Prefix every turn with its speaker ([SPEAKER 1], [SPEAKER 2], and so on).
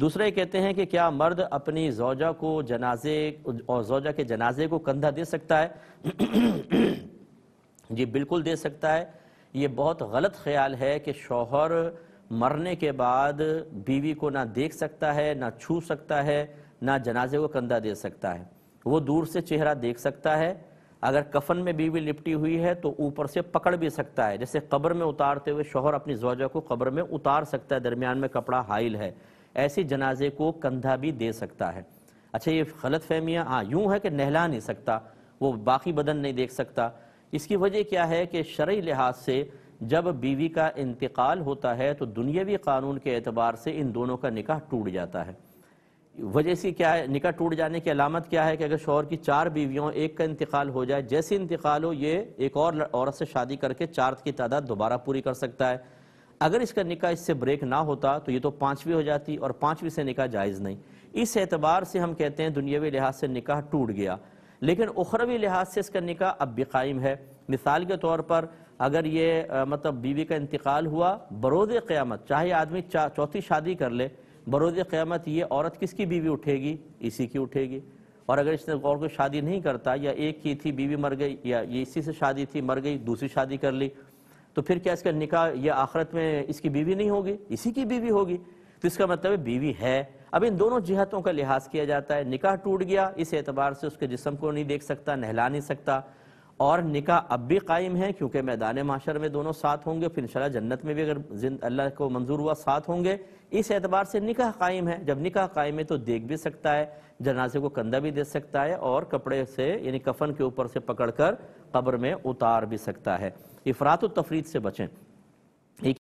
[SPEAKER 1] दूसरे कहते हैं कि क्या मर्द अपनी जोजा को जनाजे और जोजा के जनाजे को कंधा दे सकता है जी बिल्कुल दे सकता है ये बहुत गलत ख्याल है कि शोहर मरने के बाद बीवी को ना देख सकता है ना छू सकता है ना जनाजे को कंधा दे सकता है वो दूर से चेहरा देख सकता है अगर कफन में बीवी लिपटी हुई है तो ऊपर से पकड़ भी सकता है जैसे कब्र में उतारते हुए शोहर अपनी जौजा को कब्र में उतार सकता है दरमियान में कपड़ा हाइल है ऐसे जनाजे को कंधा भी दे सकता है अच्छा ये गलत फहमियाँ हाँ यूँ है कि नहला नहीं सकता वो बाकी बदन नहीं देख सकता इसकी वजह क्या है कि शर्य लिहाज से जब बीवी का इंतकाल होता है तो दुनियावी कानून के एतबार से इन दोनों का निकाह टूट जाता है वजह से क्या है निकाह टूट जाने की अलामत क्या है कि अगर शोहर की चार बीवियों एक का इंतकाल हो जाए जैसे इंतकाल हो ये एक और औरत से शादी करके चार की तादाद दोबारा पूरी कर सकता है अगर इसका निका इससे ब्रेक ना होता तो ये तो पाँचवीं हो जाती और पाँचवीं से निका जायज़ नहीं इस एतबार से हम कहते हैं दुनियावी लिहाज से निकाह टूट गया लेकिन उखरवी लिहाज से इसका निका अब भी कायम है मिसाल के तौर पर अगर ये आ, मतलब बीवी का इंतकाल हुआ बरोज़ क़्यामत चाहे आदमी चौथी शादी कर ले बरोज़ क़्यामत ये औरत किसकी बीवी उठेगी इसी की उठेगी और अगर इसने और कोई शादी नहीं करता या एक की थी बीवी मर गई या ये इसी से शादी थी मर गई दूसरी शादी कर ली तो फिर क्या इसका निकाह या आखरत में इसकी बीवी नहीं होगी इसी की बीवी होगी तो इसका मतलब बीवी है अब इन दोनों जिहतों का लिहाज किया जाता है निकाह टूट गया इस एतबार से उसके जिसम को नहीं देख सकता नहला नहीं सकता और निका अब भी कायम है क्योंकि मैदान माशर में दोनों साथ होंगे फिर इन जन्नत में भी अगर अल्लाह को मंजूर हुआ साथ होंगे इस एतबार से निका कायम है जब निका कायम है तो देख भी सकता है जनाजे को कंधा भी दे सकता है और कपड़े से यानी कफन के ऊपर से पकड़कर कब्र में उतार भी सकता है इफरात तफरीत से बचें